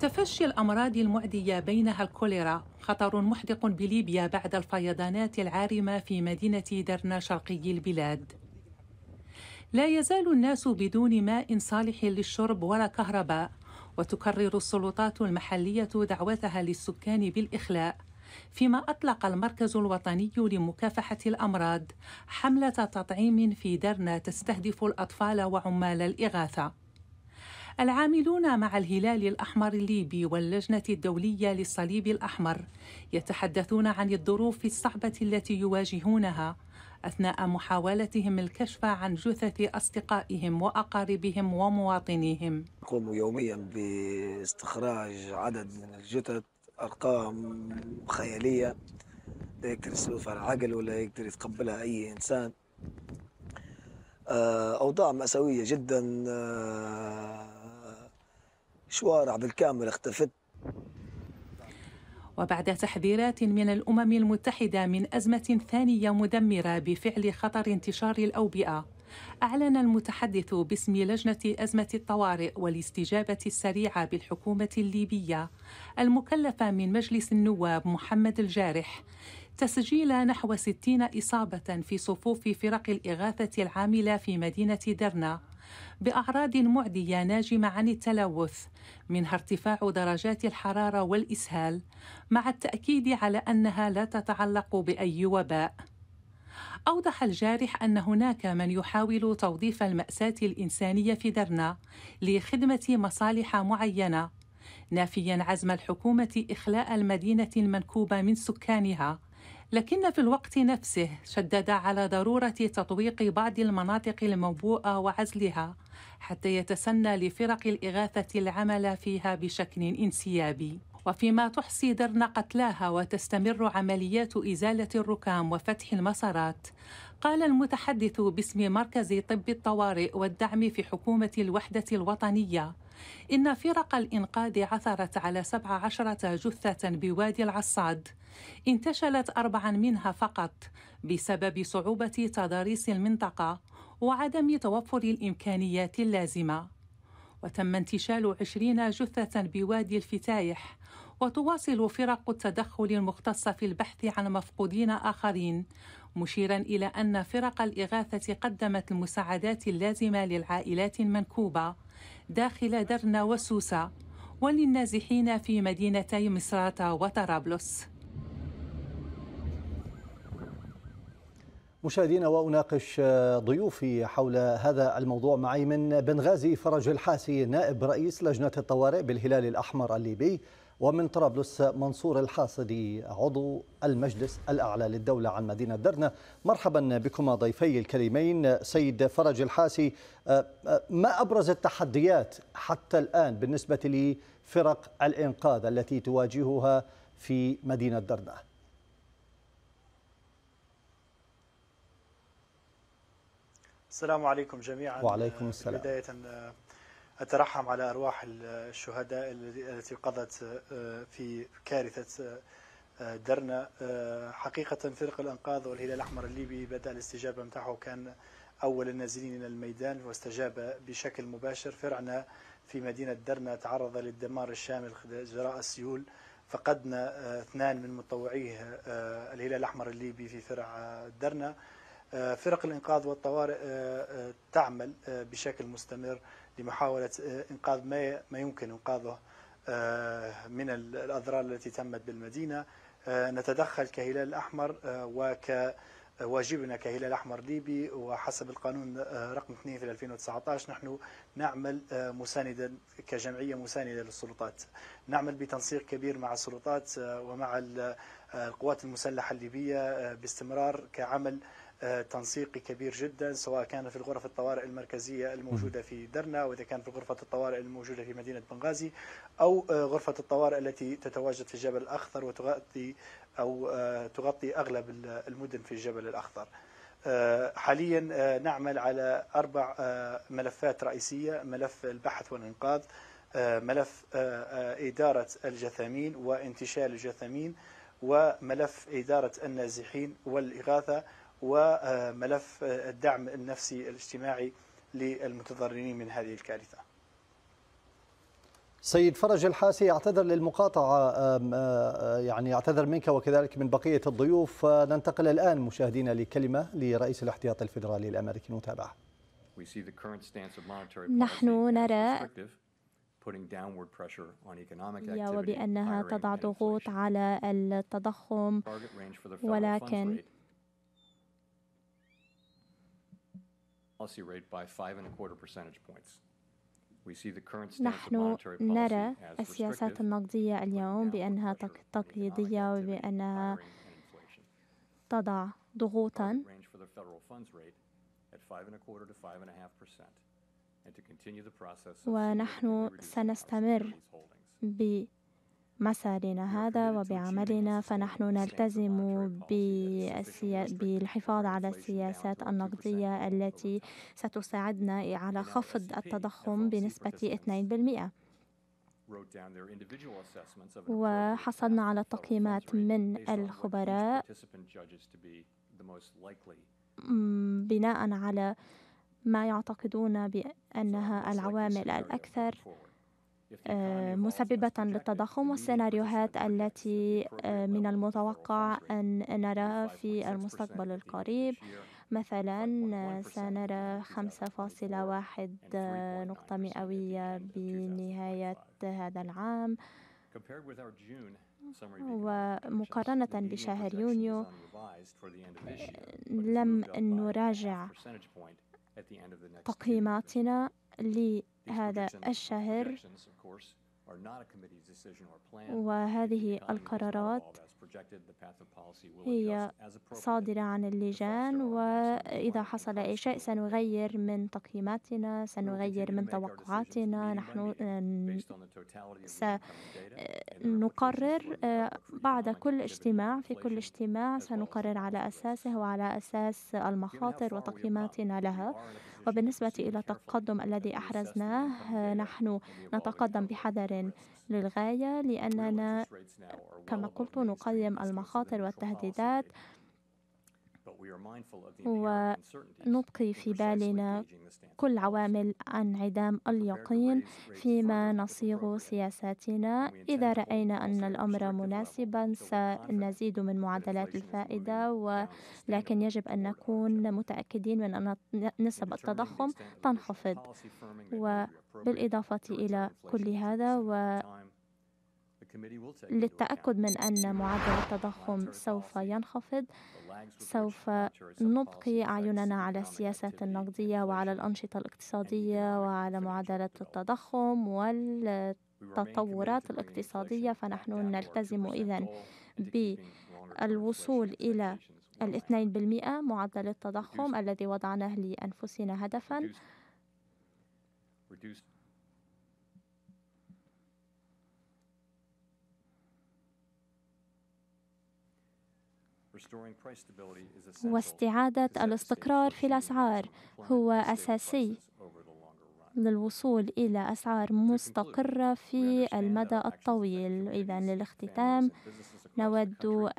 تفشي الأمراض المعدية بينها الكوليرا خطر محدق بليبيا بعد الفيضانات العارمة في مدينة درنا شرقي البلاد لا يزال الناس بدون ماء صالح للشرب ولا كهرباء وتكرر السلطات المحلية دعوتها للسكان بالإخلاء فيما أطلق المركز الوطني لمكافحة الأمراض حملة تطعيم في درنا تستهدف الأطفال وعمال الإغاثة العاملون مع الهلال الأحمر الليبي واللجنة الدولية للصليب الأحمر يتحدثون عن الظروف الصعبة التي يواجهونها أثناء محاولتهم الكشف عن جثث أصدقائهم وأقاربهم ومواطنيهم نقوم يوميا باستخراج عدد من الجثث أرقام خيالية لا يقدر يصرفها العقل ولا يقدر يتقبلها أي إنسان آه، أوضاع مأساوية جدا آه، شوارع بالكامل اختفت وبعد تحذيرات من الامم المتحده من ازمه ثانيه مدمره بفعل خطر انتشار الاوبئه اعلن المتحدث باسم لجنه ازمه الطوارئ والاستجابه السريعه بالحكومه الليبيه المكلفه من مجلس النواب محمد الجارح تسجيل نحو 60 إصابة في صفوف فرق الإغاثة العاملة في مدينة درنا بأعراض معدية ناجمة عن التلوث منها ارتفاع درجات الحرارة والإسهال مع التأكيد على أنها لا تتعلق بأي وباء أوضح الجارح أن هناك من يحاول توظيف المأساة الإنسانية في درنا لخدمة مصالح معينة نافيا عزم الحكومة إخلاء المدينة المنكوبة من سكانها لكن في الوقت نفسه شدد على ضروره تطويق بعض المناطق الموبوءه وعزلها حتى يتسنى لفرق الاغاثه العمل فيها بشكل انسيابي وفيما تحصي درن قتلاها وتستمر عمليات ازاله الركام وفتح المسارات قال المتحدث باسم مركز طب الطوارئ والدعم في حكومه الوحده الوطنيه إن فرق الإنقاذ عثرت على 17 جثة بوادي العصاد انتشلت أربعا منها فقط بسبب صعوبة تضاريس المنطقة وعدم توفر الإمكانيات اللازمة وتم انتشال عشرين جثة بوادي الفتايح وتواصل فرق التدخل المختصة في البحث عن مفقودين آخرين مشيرا إلى أن فرق الإغاثة قدمت المساعدات اللازمة للعائلات المنكوبة داخل درنا وسوسة وللنازحين في مدينتي مصراتة وطرابلس مشاهدينا واناقش آه، ضيوفي حول هذا الموضوع معي من بنغازي فرج الحاسي نائب رئيس لجنه الطوارئ بالهلال الاحمر الليبي ومن طرابلس منصور الحاصدي عضو المجلس الاعلى للدوله عن مدينه درنا مرحبا بكما ضيفي الكريمين سيد فرج الحاسي آه، آه، ما ابرز التحديات حتى الان بالنسبه لفرق الانقاذ التي تواجهها في مدينه درنا السلام عليكم جميعا وعليكم آه، السلام بداية آه، أترحم على أرواح الشهداء التي قضت آه، في كارثة درنا حقيقة فرق الأنقاذ والهلال الأحمر الليبي بدأ الاستجابة متاعه كان أول النازلين إلى الميدان واستجاب بشكل مباشر فرعنا في مدينة درنا تعرض للدمار الشامل جراء السيول فقدنا اثنان من متطوعيه الهلال الأحمر الليبي في فرع درنا آه، فرق الإنقاذ والطوارئ آه، آه، تعمل بشكل مستمر لمحاولة إنقاذ ما يمكن إنقاذه من الأضرار التي تمت بالمدينة نتدخل كهلال الأحمر وك واجبنا كهلال أحمر ليبي وحسب القانون رقم 2 في 2019 نحن نعمل مساندا كجمعية مساندة للسلطات نعمل بتنسيق كبير مع السلطات ومع القوات المسلحة الليبية باستمرار كعمل آه، تنسيقي كبير جدا سواء كان في الغرف الطوارئ المركزية الموجودة في درنا وإذا كان في غرفة الطوارئ الموجودة في مدينة بنغازي أو آه، غرفة الطوارئ التي تتواجد في الجبل الأخضر وتغطي أو آه، تغطي أغلب المدن في الجبل الأخضر حاليا نعمل على أربع ملفات رئيسية ملف البحث والإنقاذ ملف إدارة الجثامين وانتشال الجثامين وملف إدارة النازحين والإغاثة وملف الدعم النفسي الاجتماعي للمتضررين من هذه الكارثة سيد فرج الحاسي اعتذر للمقاطعة آه، يعني اعتذر منك وكذلك من بقية الضيوف آه، ننتقل الآن مشاهدينا لكلمة لرئيس الاحتياط الفيدرالي الأمريكي نتابع نحن نرى وبأنها تضع ضغوط على التضخم ولكن policy rate by five and a quarter percentage points. نحن نرى السياسات النقدية اليوم بأنها تقييدية وبأنها تضع ضغوطا ونحن سنستمر مسارنا هذا وبعملنا فنحن نلتزم بالحفاظ على السياسات النقدية التي ستساعدنا على خفض التضخم بنسبة 2%. وحصلنا على التقييمات من الخبراء بناء على ما يعتقدون بأنها العوامل الأكثر آه، مسببة يعني للتضخم والسيناريوهات التي آه، من المتوقع أن نرى في المستقبل القريب مثلا سنرى 5.1 نقطة مئوية بنهاية هذا العام ومقارنة بشهر يونيو لم نراجع تقييماتنا لهذا الشهر وهذه القرارات هي صادرة عن اللجان وإذا حصل أي شيء سنغير من تقييماتنا سنغير من توقعاتنا نحن آه، سنقرر آه، آه، بعد كل اجتماع في كل اجتماع سنقرر على أساسه وعلى أساس المخاطر وتقييماتنا لها وبالنسبة إلى التقدم الذي أحرزناه نحن نتقدم بحذر للغاية لأننا كما قلت نقيم المخاطر والتهديدات ونبقي في بالنا كل عوامل انعدام اليقين فيما نصيغ سياساتنا إذا رأينا أن الأمر مناسبا سنزيد من معدلات الفائدة ولكن يجب أن نكون متأكدين من أن نسب التضخم تنخفض وبالإضافة إلى كل هذا و للتأكد من أن معدل التضخم سوف ينخفض سوف نبقي أعيننا على السياسات النقدية وعلى الأنشطة الاقتصادية وعلى معدلات التضخم والتطورات الاقتصادية فنحن نلتزم إذا بالوصول إلى الاثنين بالمئة معدل التضخم الذي وضعناه لأنفسنا هدفا واستعادة الاستقرار في الأسعار هو أساسي للوصول إلى أسعار مستقرة في المدى الطويل إذا للاختتام نود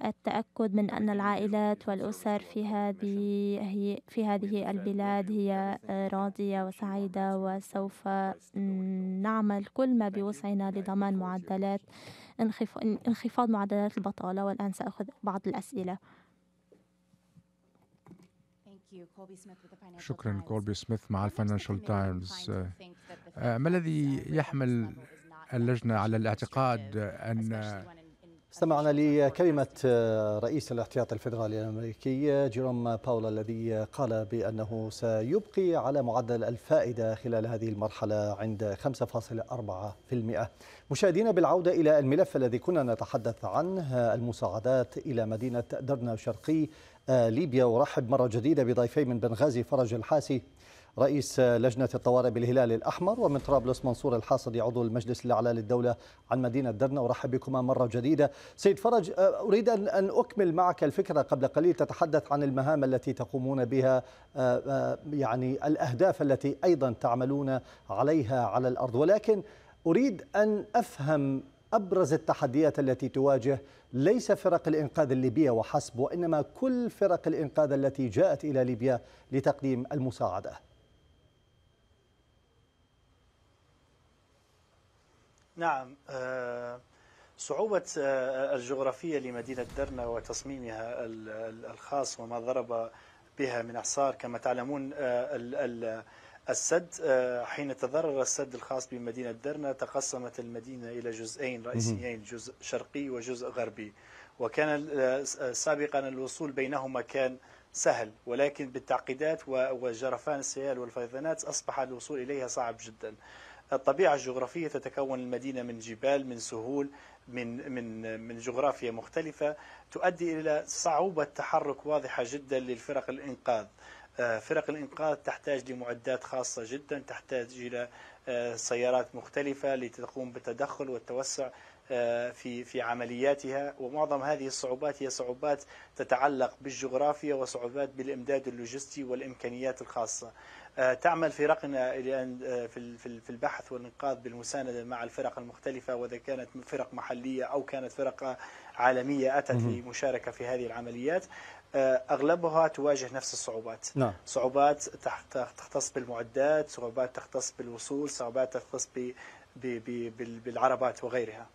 التأكد من أن العائلات والأسر في هذه في هذه البلاد هي راضية وسعيدة وسوف نعمل كل ما بوسعنا لضمان معدلات انخفاض معدلات البطالة والآن سأخذ بعض الأسئلة شكرا كولبي سميث مع الفاينانشال آه، تايمز ما الذي يحمل اللجنة على الاعتقاد أن استمعنا لكلمة رئيس الاحتياط الفيدرالي الأمريكي جيروم باولا الذي قال بأنه سيبقي على معدل الفائدة خلال هذه المرحلة عند 5.4% مشاهدينا بالعودة إلى الملف الذي كنا نتحدث عنه المساعدات إلى مدينة درنا شرقي آه، ليبيا ورحب مرة جديدة بضيفي من بنغازي فرج الحاسي رئيس لجنة الطوارئ بالهلال الأحمر ومن طرابلس منصور الحاصدي عضو المجلس الأعلى للدولة عن مدينة درنا أرحب بكما مرة جديدة سيد فرج آه، أريد أن أكمل معك الفكرة قبل قليل تتحدث عن المهام التي تقومون بها آه، آه، يعني الأهداف التي أيضا تعملون عليها على الأرض ولكن أريد أن أفهم أبرز التحديات التي تواجه ليس فرق الإنقاذ الليبية وحسب وإنما كل فرق الإنقاذ التي جاءت إلى ليبيا لتقديم المساعدة نعم آه، صعوبة آه، الجغرافية لمدينة درنا وتصميمها الخاص وما ضرب بها من أعصار كما تعلمون آه، السد حين تضرر السد الخاص بمدينة درنا تقسمت المدينة إلى جزئين رئيسيين جزء شرقي وجزء غربي وكان سابقا الوصول بينهما كان سهل ولكن بالتعقيدات وجرفان السيال والفيضانات أصبح الوصول إليها صعب جدا الطبيعة الجغرافية تتكون المدينة من جبال من سهول من من من جغرافيا مختلفة تؤدي إلى صعوبة تحرك واضحة جدا للفرق الإنقاذ آه، فرق الإنقاذ تحتاج لمعدات خاصة جدا تحتاج إلى آه، سيارات مختلفة لتقوم بالتدخل والتوسع آه، في في عملياتها ومعظم هذه الصعوبات هي صعوبات تتعلق بالجغرافيا وصعوبات بالامداد اللوجستي والامكانيات الخاصه. آه، تعمل فرقنا آه، في البحث والانقاذ بالمسانده مع الفرق المختلفه واذا كانت فرق محليه او كانت فرق عالميه اتت لمشاركه في هذه العمليات اغلبها تواجه نفس الصعوبات نعم. صعوبات تختص بالمعدات صعوبات تختص بالوصول صعوبات تختص بالعربات وغيرها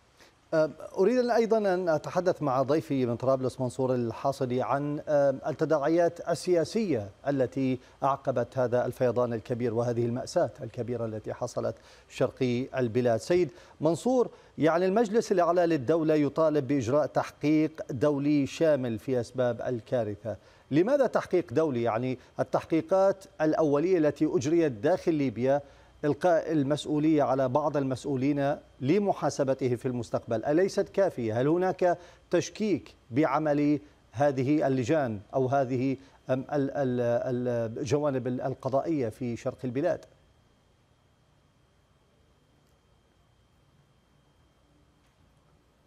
أريد أيضا أن أتحدث مع ضيفي من طرابلس منصور الحاصلي عن التداعيات السياسية التي أعقبت هذا الفيضان الكبير وهذه المأساة الكبيرة التي حصلت شرقي البلاد سيد منصور يعني المجلس الأعلى للدولة يطالب بإجراء تحقيق دولي شامل في أسباب الكارثة لماذا تحقيق دولي؟ يعني التحقيقات الأولية التي أجريت داخل ليبيا إلقاء المسؤولية على بعض المسؤولين لمحاسبته في المستقبل أليست كافية؟ هل هناك تشكيك بعمل هذه اللجان أو هذه الجوانب القضائية في شرق البلاد؟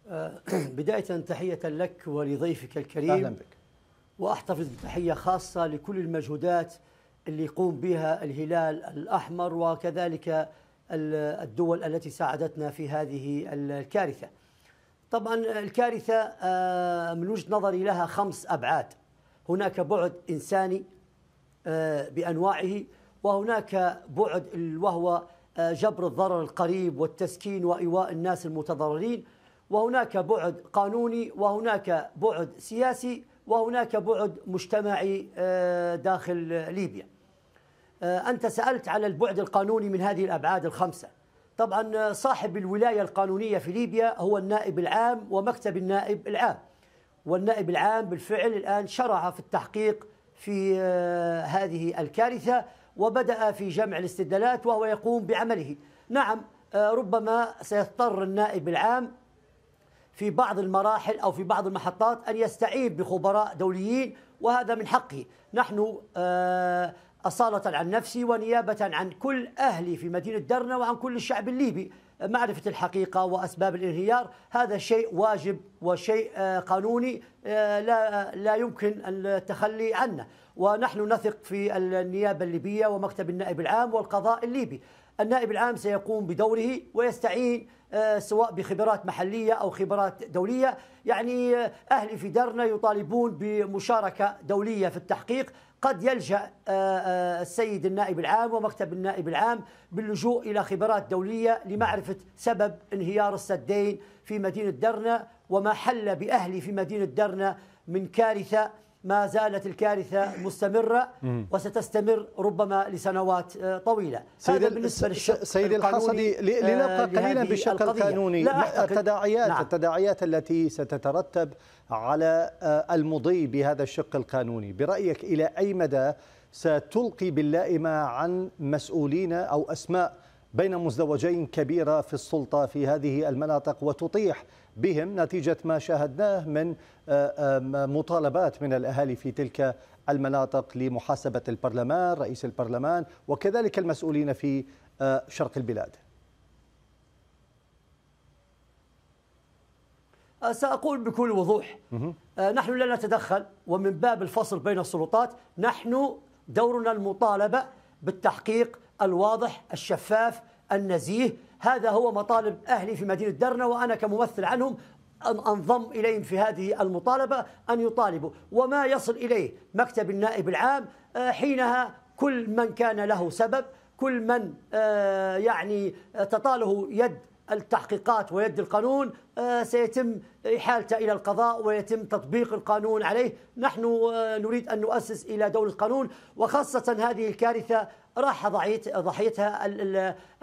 آه، بداية تحية لك ولضيفك الكريم أهلا بك وأحتفظ بتحية خاصة لكل المجهودات اللي يقوم بها الهلال الأحمر وكذلك الدول التي ساعدتنا في هذه الكارثة طبعا الكارثة آه، من وجهة نظري لها خمس أبعاد هناك بعد إنساني آه، بأنواعه وهناك بعد وهو آه، جبر الضرر القريب والتسكين وإيواء الناس المتضررين وهناك بعد قانوني وهناك بعد سياسي وهناك بعد مجتمعي آه، داخل ليبيا آه، أنت سألت على البعد القانوني من هذه الأبعاد الخمسة طبعا آه، صاحب الولاية القانونية في ليبيا هو النائب العام ومكتب النائب العام والنائب العام بالفعل الآن شرع في التحقيق في هذه الكارثة وبدأ في جمع الاستدلالات وهو يقوم بعمله نعم ربما سيضطر النائب العام في بعض المراحل أو في بعض المحطات أن يستعين بخبراء دوليين وهذا من حقه نحن آه، أصالة عن نفسي ونيابة عن كل أهلي في مدينة درنا وعن كل الشعب الليبي معرفة الحقيقة وأسباب الانهيار هذا شيء واجب وشيء آه، قانوني آه، لا لا يمكن التخلي عنه ونحن نثق في النيابة الليبية ومكتب النائب العام والقضاء الليبي النائب العام سيقوم بدوره ويستعين آه، سواء بخبرات محلية أو خبرات دولية يعني آه، أهلي في درنا يطالبون بمشاركة دولية في التحقيق قد يلجأ آه، السيد النائب العام ومكتب النائب العام باللجوء إلى خبرات دولية لمعرفة سبب انهيار السدين في مدينة درنا وما حل بأهلي في مدينة درنا من كارثة ما زالت الكارثة مستمرة وستستمر ربما لسنوات آه، طويلة سيد هذا بالنسبة للشق سيد الحصدي آه، لنبقى قليلا بالشق القانوني التداعيات نعم. التداعيات التي ستترتب على آه، المضي بهذا الشق القانوني برأيك إلى أي مدى ستلقي باللائمة عن مسؤولين أو أسماء بين مزدوجين كبيرة في السلطة في هذه المناطق وتطيح بهم نتيجة ما شاهدناه من آه، آه، مطالبات من الأهالي في تلك المناطق لمحاسبة البرلمان رئيس البرلمان وكذلك المسؤولين في آه، شرق البلاد سأقول بكل وضوح نحن لا نتدخل ومن باب الفصل بين السلطات نحن دورنا المطالبة بالتحقيق الواضح الشفاف النزيه هذا هو مطالب أهلي في مدينة درنة وأنا كممثل عنهم أنضم إليهم في هذه المطالبة أن يطالبوا وما يصل إليه مكتب النائب العام آه، حينها كل من كان له سبب كل من آه، يعني تطاله يد التحقيقات ويد القانون آه، سيتم إحالته إلى القضاء ويتم تطبيق القانون عليه نحن نريد أن نؤسس إلى دولة قانون وخاصة هذه الكارثة راح ضحيتها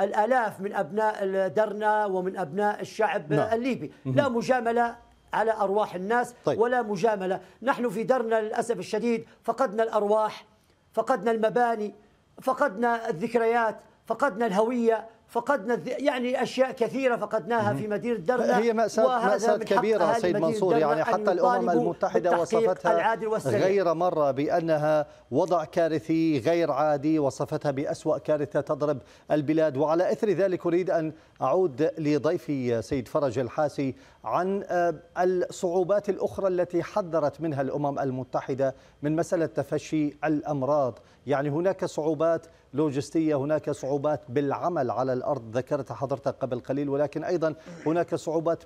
الآلاف من أبناء درنا ومن أبناء الشعب نعم. الليبي لا مجاملة على أرواح الناس طيب. ولا مجاملة نحن في درنا للأسف الشديد فقدنا الأرواح فقدنا المباني فقدنا الذكريات فقدنا الهوية فقدنا يعني اشياء كثيره فقدناها في مدينه درنا هي ماساه ماساه كبيره سيد منصور يعني حتى الامم المتحده وصفتها غير مره بانها وضع كارثي غير عادي وصفتها باسوا كارثه تضرب البلاد وعلى اثر ذلك اريد ان اعود لضيفي سيد فرج الحاسي عن آه، الصعوبات الاخرى التي حذرت منها الامم المتحده من مساله تفشي الامراض يعني هناك صعوبات لوجستية هناك صعوبات بالعمل على الأرض ذكرتها حضرتك قبل قليل ولكن أيضا هناك صعوبات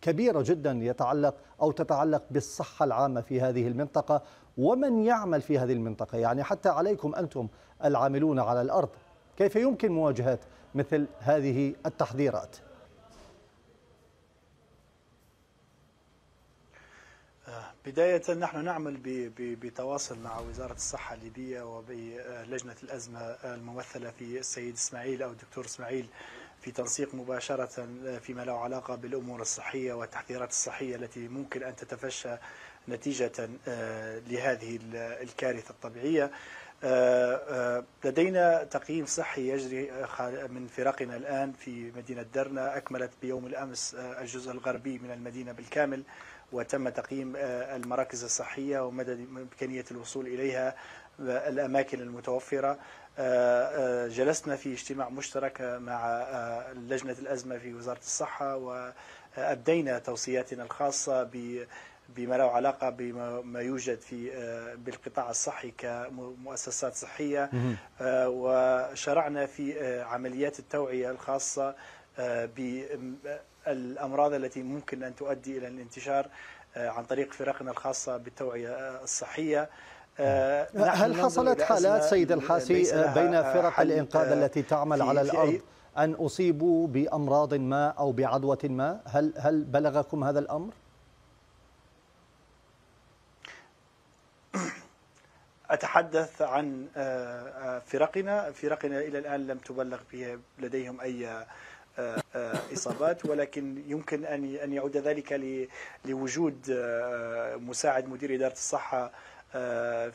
كبيرة جدا يتعلق أو تتعلق بالصحة العامة في هذه المنطقة ومن يعمل في هذه المنطقة يعني حتى عليكم أنتم العاملون على الأرض كيف يمكن مواجهة مثل هذه التحذيرات؟ بداية نحن نعمل بتواصل مع وزارة الصحة الليبية وبلجنة الأزمة الممثلة في السيد إسماعيل أو الدكتور إسماعيل في تنسيق مباشرة فيما له علاقة بالأمور الصحية والتحذيرات الصحية التي ممكن أن تتفشى نتيجة آه، لهذه الكارثة الطبيعية آه، آه، لدينا تقييم صحي يجري آه، من فرقنا الآن في مدينة درنا أكملت بيوم الأمس الجزء الغربي من المدينة بالكامل وتم تقييم المراكز الصحية ومدى إمكانية الوصول إليها الأماكن المتوفرة جلسنا في اجتماع مشترك مع لجنة الأزمة في وزارة الصحة وأبدينا توصياتنا الخاصة ب بما له علاقة بما يوجد في آه، بالقطاع الصحي كمؤسسات صحية آه، وشرعنا في آه، عمليات التوعية الخاصة بالأمراض التي ممكن أن تؤدي إلى الانتشار عن طريق فرقنا الخاصة بالتوعية الصحية هل حصلت حالات سيد الحاسي بين فرق الإنقاذ التي تعمل على الأرض أن أصيبوا بأمراض ما أو بعدوى ما هل, هل بلغكم هذا الأمر؟ أتحدث عن آه، آه، فرقنا فرقنا إلى الآن لم تبلغ بها لديهم أي آه، اصابات ولكن يمكن ان ان يعود ذلك لوجود مساعد مدير اداره الصحه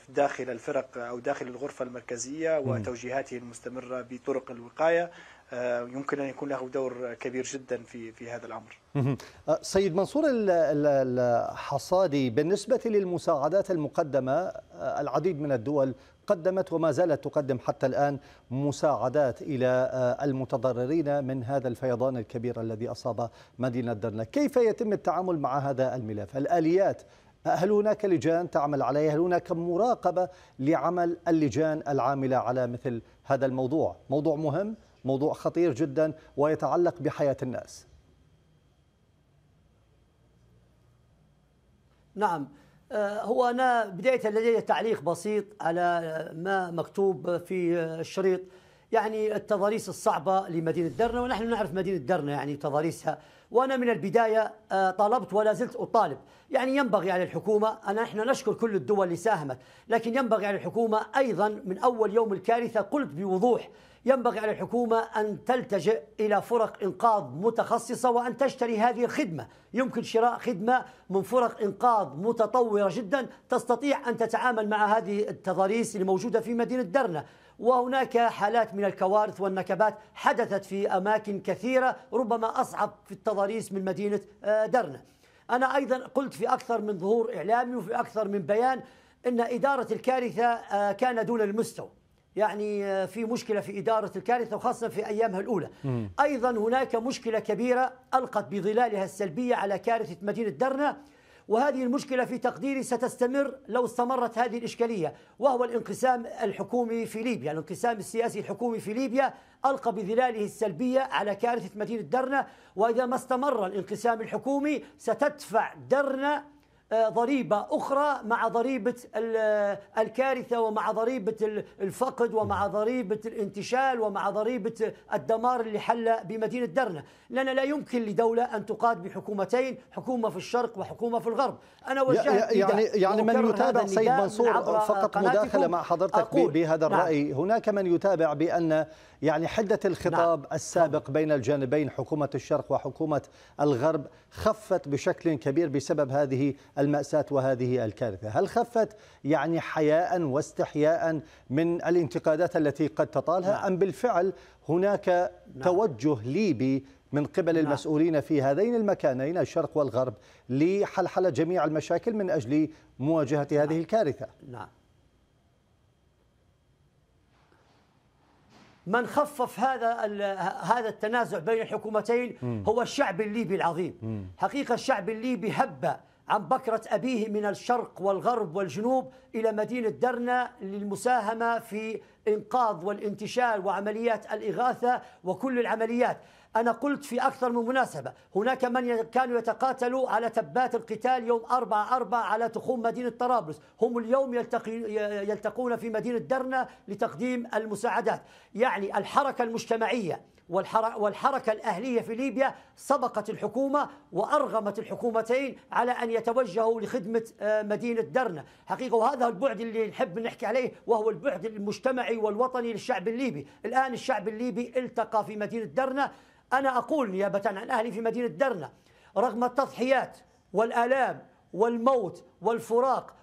داخل الفرق او داخل الغرفه المركزيه وتوجيهاته المستمره بطرق الوقايه آه، يمكن أن يكون له دور كبير جدا في في هذا الأمر آه، سيد منصور الحصادي بالنسبة للمساعدات المقدمة آه، العديد من الدول قدمت وما زالت تقدم حتى الآن مساعدات إلى المتضررين من هذا الفيضان الكبير الذي أصاب مدينة درنا، كيف يتم التعامل مع هذا الملف الآليات هل هناك لجان تعمل عليها هل هناك مراقبة لعمل اللجان العاملة على مثل هذا الموضوع موضوع مهم موضوع خطير جدا ويتعلق بحياة الناس نعم آه، هو أنا بداية لدي تعليق بسيط على ما مكتوب في الشريط يعني التضاريس الصعبة لمدينة درنا ونحن نعرف مدينة درنا يعني تضاريسها وأنا من البداية آه، طلبت ولا زلت أطالب يعني ينبغي على الحكومة أنا إحنا نشكر كل الدول اللي ساهمت لكن ينبغي على الحكومة أيضا من أول يوم الكارثة قلت بوضوح ينبغي على الحكومة أن تلتجئ إلى فرق إنقاذ متخصصة وأن تشتري هذه الخدمة يمكن شراء خدمة من فرق إنقاذ متطورة جدا تستطيع أن تتعامل مع هذه التضاريس الموجودة في مدينة درنة وهناك حالات من الكوارث والنكبات حدثت في أماكن كثيرة ربما أصعب في التضاريس من مدينة آه، درنة أنا أيضا قلت في أكثر من ظهور إعلامي وفي أكثر من بيان أن إدارة الكارثة آه، كان دون المستوى يعني آه، في مشكلة في إدارة الكارثة وخاصة في أيامها الأولى مم. أيضا هناك مشكلة كبيرة ألقت بظلالها السلبية على كارثة مدينة درنا وهذه المشكلة في تقديري ستستمر لو استمرت هذه الإشكالية وهو الانقسام الحكومي في ليبيا الانقسام السياسي الحكومي في ليبيا ألقى بظلاله السلبية على كارثة مدينة درنا وإذا ما استمر الانقسام الحكومي ستدفع درنا آه، ضريبة أخرى مع ضريبة آه، الكارثة ومع ضريبة الفقد ومع ضريبة الانتشال ومع ضريبة الدمار اللي حل بمدينة درنة لأن لا يمكن لدولة أن تقاد بحكومتين حكومة في الشرق وحكومة في الغرب أنا وجهت يعني, يعني من يتابع سيد منصور فقط مداخلة مع حضرتك بهذا نعم. الرأي هناك من يتابع بأن يعني حدة الخطاب نعم. السابق بين الجانبين حكومة الشرق وحكومة الغرب خفت بشكل كبير بسبب هذه المأساة وهذه الكارثة هل خفت يعني حياء واستحياء من الانتقادات التي قد تطالها نعم. أم بالفعل هناك نعم. توجه ليبي من قبل نعم. المسؤولين في هذين المكانين الشرق والغرب لحلحلة جميع المشاكل من أجل مواجهة نعم. هذه الكارثة نعم من خفف هذا هذا التنازع بين الحكومتين هو الشعب الليبي العظيم حقيقه الشعب الليبي هب عن بكرة أبيه من الشرق والغرب والجنوب إلى مدينة درنا للمساهمة في إنقاذ والانتشال وعمليات الإغاثة وكل العمليات أنا قلت في أكثر من مناسبة هناك من كانوا يتقاتلوا على تبات القتال يوم أربعة أربعة على تخوم مدينة طرابلس هم اليوم يلتقون في مدينة درنا لتقديم المساعدات يعني الحركة المجتمعية والحركة الأهلية في ليبيا سبقت الحكومة وأرغمت الحكومتين على أن يتوجهوا لخدمة آه، مدينة درنا حقيقة وهذا البعد اللي نحب نحكي عليه وهو البعد المجتمعي والوطني للشعب الليبي الآن الشعب الليبي التقى في مدينة درنا أنا أقول نيابة عن أهلي في مدينة درنا رغم التضحيات والآلام والموت والفراق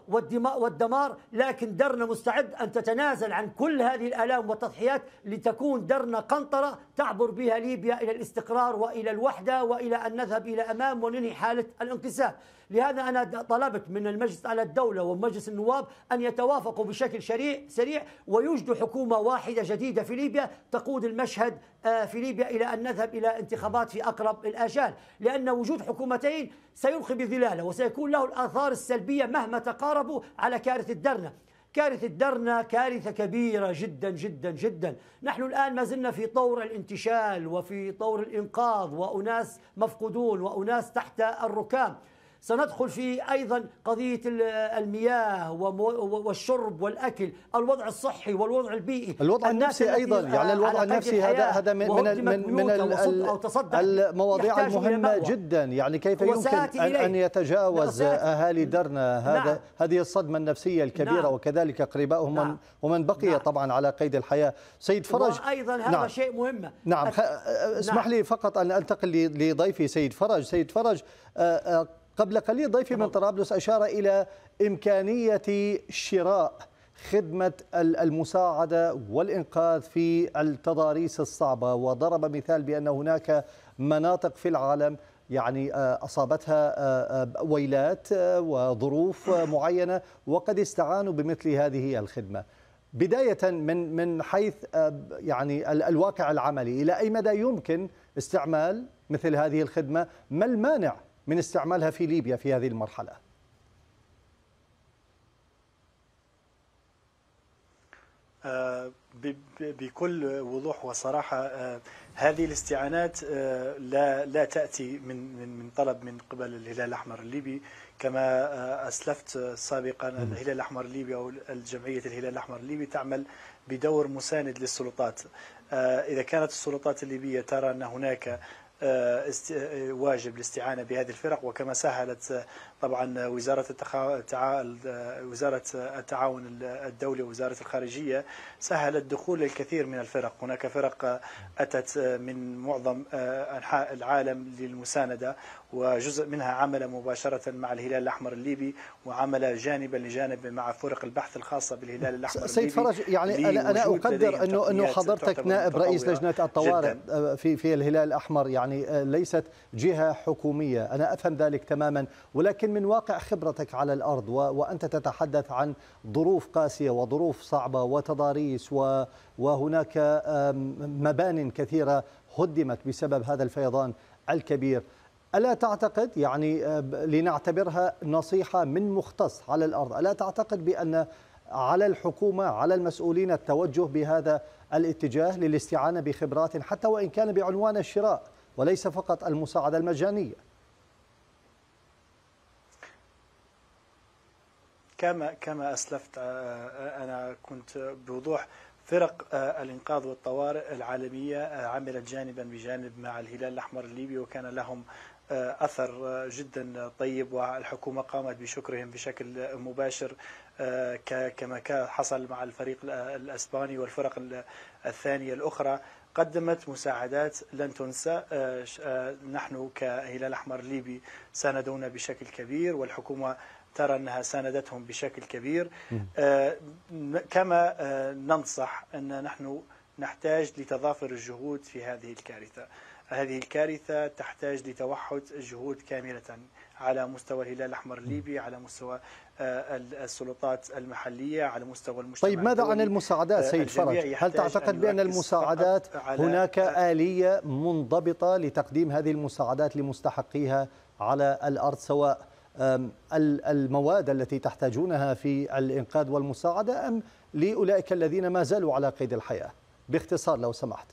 والدمار لكن درنا مستعد أن تتنازل عن كل هذه الآلام والتضحيات لتكون درنا قنطرة تعبر بها ليبيا إلى الاستقرار وإلى الوحدة وإلى أن نذهب إلى أمام وننهي حالة الانقسام لهذا أنا طلبت من المجلس على الدولة ومجلس النواب أن يتوافقوا بشكل سريع ويوجدوا حكومة واحدة جديدة في ليبيا تقود المشهد آه، في ليبيا إلى أن نذهب إلى انتخابات في أقرب الآجال لأن وجود حكومتين سيلقي بظلاله وسيكون له الآثار السلبية السلبية مهما تقاربوا على كارثة درنة كارثة درنا كارثة كبيرة جدا جدا جدا نحن الآن ما زلنا في طور الانتشال وفي طور الإنقاذ وأناس مفقودون وأناس تحت الركام سندخل في أيضا قضية المياه والشرب والأكل الوضع الصحي والوضع البيئي الوضع النفسي أيضا يعني الوضع النفسي هذا هذا من من من, من المواضيع المهمة جدا يعني كيف يمكن أن, أن يتجاوز أهالي درنا هذا نعم. هذه الصدمة النفسية الكبيرة نعم. وكذلك أقربائهم نعم. ومن بقي نعم. طبعا على قيد الحياة سيد فرج أيضا هذا نعم. شيء مهم نعم اسمح نعم. لي فقط أن أنتقل لضيفي سيد فرج سيد فرج آه، آه، قبل قليل ضيفي من طرابلس أشار إلى إمكانية شراء خدمة المساعدة والإنقاذ في التضاريس الصعبة وضرب مثال بأن هناك مناطق في العالم يعني آه، أصابتها آه، آه، ويلات وظروف معينة وقد استعانوا بمثل هذه الخدمة بداية من من حيث يعني الواقع العملي إلى أي مدى يمكن استعمال مثل هذه الخدمة ما المانع من استعمالها في ليبيا في هذه المرحلة آه، بكل وضوح وصراحة آه، هذه الاستعانات آه، لا لا تأتي من من من طلب من قبل الهلال الأحمر الليبي كما أسلفت سابقا الهلال الأحمر الليبي أو الجمعية الهلال الأحمر الليبي تعمل بدور مساند للسلطات إذا كانت السلطات الليبية ترى أن هناك آه، آه، واجب الاستعانة بهذه الفرق وكما سهلت طبعا وزارة التع... وزارة التعاون الدولي ووزارة الخارجية سهلت دخول الكثير من الفرق هناك فرق أتت من معظم آه، أنحاء العالم للمساندة وجزء منها عمل مباشرة مع الهلال الأحمر الليبي وعمل جانبا لجانب مع فرق البحث الخاصة بالهلال الأحمر سيد الليبي سيد فرج يعني أنا, أنا أقدر أنه أنه حضرتك نائب رئيس لجنة الطوارئ آه، في في الهلال الأحمر يعني آه، ليست جهة حكومية أنا أفهم ذلك تماما ولكن من واقع خبرتك على الأرض وأنت تتحدث عن ظروف قاسية وظروف صعبة وتضاريس وهناك مبان كثيرة هدمت بسبب هذا الفيضان الكبير ألا تعتقد يعني آه، لنعتبرها نصيحة من مختص على الأرض ألا تعتقد بأن على الحكومة على المسؤولين التوجه بهذا الاتجاه للاستعانة بخبرات حتى وإن كان بعنوان الشراء وليس فقط المساعدة المجانية كما كما اسلفت آه، آه، انا كنت بوضوح فرق آه، الإنقاذ والطوارئ العالمية عملت جانبا بجانب مع الهلال الأحمر الليبي وكان لهم أثر جدا طيب والحكومة قامت بشكرهم بشكل مباشر كما حصل مع الفريق الأسباني والفرق الثانية الأخرى قدمت مساعدات لن تنسى نحن كهلال أحمر ليبي ساندونا بشكل كبير والحكومة ترى أنها ساندتهم بشكل كبير آه، كما آه، ننصح أن نحن نحتاج لتضافر الجهود في هذه الكارثة هذه الكارثة تحتاج لتوحد الجهود كاملة على مستوى الهلال الأحمر الليبي على مستوى آه، السلطات المحلية على مستوى المجتمع طيب ماذا عن المساعدات سيد فرج هل تعتقد بأن المساعدات هناك آلية منضبطة لتقديم هذه المساعدات لمستحقيها على الأرض سواء المواد التي تحتاجونها في الإنقاذ والمساعدة أم لأولئك الذين ما زالوا على قيد الحياة باختصار لو سمحت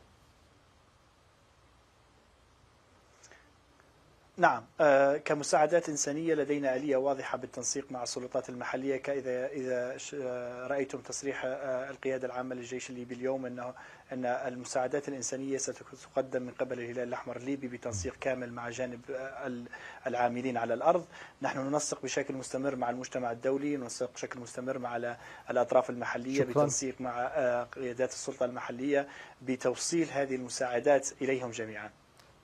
نعم آه، كمساعدات إنسانية لدينا آلية واضحة بالتنسيق مع السلطات المحلية كإذا إذا آه، رأيتم تصريح آه، القيادة العامة للجيش الليبي اليوم أنه أن المساعدات الإنسانية ستقدم من قبل الهلال الأحمر الليبي بتنسيق كامل مع جانب العاملين على الأرض نحن ننسق بشكل مستمر مع المجتمع الدولي ننسق بشكل مستمر مع الأطراف المحلية شكرا. بتنسيق مع قيادات السلطة المحلية بتوصيل هذه المساعدات إليهم جميعاً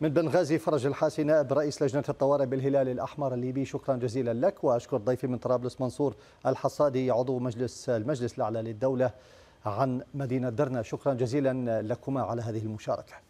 من بنغازي فرج الحاسي نائب رئيس لجنة الطوارئ بالهلال الأحمر الليبي شكرا جزيلا لك وأشكر ضيفي من طرابلس منصور الحصادي عضو مجلس المجلس الأعلى للدولة عن مدينة درنا شكرا جزيلا لكما على هذه المشاركة